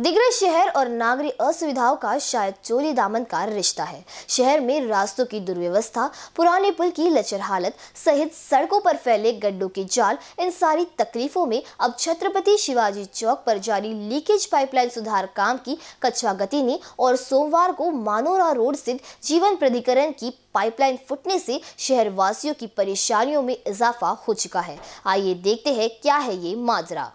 दिग्रज शहर और नागरी असुविधाओं का शायद चोली दामन का रिश्ता है शहर में रास्तों की दुर्व्यवस्था पुराने पुल की लचर हालत सहित सड़कों पर फैले गड्ढों के जाल इन सारी तकलीफों में अब छत्रपति शिवाजी चौक पर जारी लीकेज पाइपलाइन सुधार काम की कच्छा गति ने और सोमवार को मानोरा रोड स्थित जीवन प्राधिकरण की पाइपलाइन फूटने से शहर वासियों की परेशानियों में इजाफा हो चुका है आइए देखते हैं क्या है ये माजरा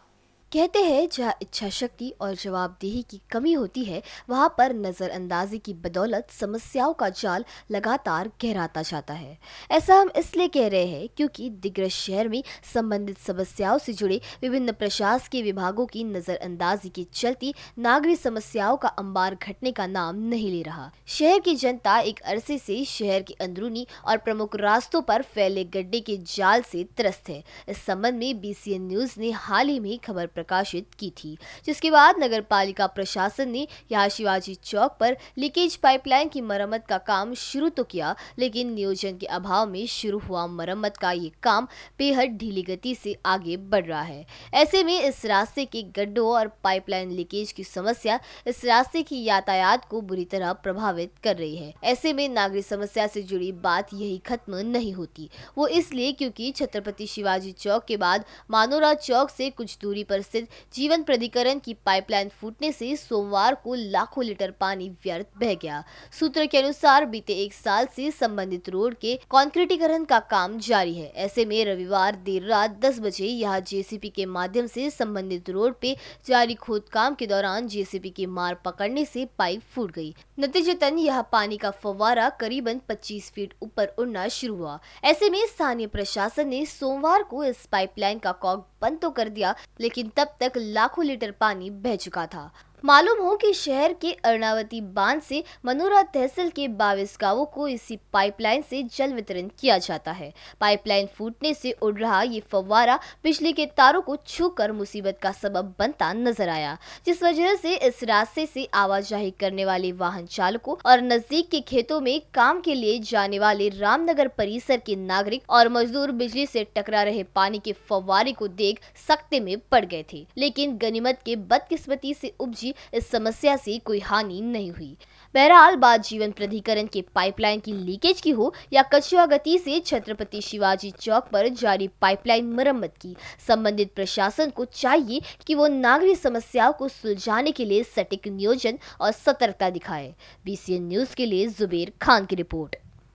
कहते हैं जहाँ इच्छा शक्ति और जवाबदेही की कमी होती है वहाँ पर नज़रअंदाजी की बदौलत समस्याओं का जाल लगातार गहराता जाता है ऐसा हम इसलिए कह रहे हैं क्योंकि दिग्रज शहर में संबंधित समस्याओं से जुड़े विभिन्न प्रशासकीय विभागों की नज़रअंदाजी के चलती नागरिक समस्याओं का अंबार घटने का नाम नहीं ले रहा शहर की जनता एक अरसे से शहर के अंदरूनी और प्रमुख रास्तों पर फैले गड्ढे के जाल से त्रस्त है इस संबंध में बी न्यूज ने हाल ही में खबर प्रकाशित की थी जिसके बाद नगर पालिका प्रशासन ने यहाँ शिवाजी चौक पर लीकेज पाइपलाइन की मरम्मत का काम शुरू तो किया लेकिन नियोजन के अभाव में शुरू हुआ मरम्मत का ये काम बेहद ढीली गति से आगे बढ़ रहा है ऐसे में इस रास्ते के गड्ढों और पाइपलाइन लीकेज की समस्या इस रास्ते की यातायात को बुरी तरह प्रभावित कर रही है ऐसे में नागरिक समस्या से जुड़ी बात यही खत्म नहीं होती वो इसलिए क्योंकि छत्रपति शिवाजी चौक के बाद मानोरा चौक से कुछ दूरी पर स्थित जीवन प्राधिकरण की पाइपलाइन फूटने से सोमवार को लाखों लीटर पानी व्यर्थ बह गया सूत्र के अनुसार बीते एक साल से संबंधित रोड के कॉन्क्रीटीकरण का काम जारी है ऐसे में रविवार देर रात दस बजे यहाँ जेसीपी के माध्यम से संबंधित रोड पे जारी खोद काम के दौरान जेसीपी की मार पकड़ने से पाइप फूट गई नतीजतन यह पानी का फवारा करीबन 25 फीट ऊपर उड़ना शुरू हुआ ऐसे में स्थानीय प्रशासन ने सोमवार को इस पाइपलाइन का कॉक बंद तो कर दिया लेकिन तब तक लाखों लीटर पानी बह चुका था मालूम हो कि शहर के अर्णावती बांध से मनोरा तहसील के बाविस गांवों को इसी पाइपलाइन से जल वितरण किया जाता है पाइपलाइन फूटने से उड़ रहा ये फव्वारा बिजली के तारों को छूकर मुसीबत का सबब बनता नजर आया जिस वजह से इस रास्ते से आवाजाही करने वाले वाहन चालकों और नजदीक के खेतों में काम के लिए जाने वाले रामनगर परिसर के नागरिक और मजदूर बिजली से टकरा रहे पानी के फव्वारे को देख सकते में पड़ गए थे लेकिन गनीमत के बदकिस्मती से उपजी इस समस्या से कोई हानि नहीं हुई बहरहाल बात जीवन प्राधिकरण के पाइपलाइन की लीकेज की हो या कछुआ गति से छत्रपति शिवाजी चौक पर जारी पाइपलाइन मरम्मत की संबंधित प्रशासन को चाहिए कि वो नागरिक समस्याओं को सुलझाने के लिए सटीक नियोजन और सतर्कता दिखाए बी न्यूज के लिए जुबेर खान की रिपोर्ट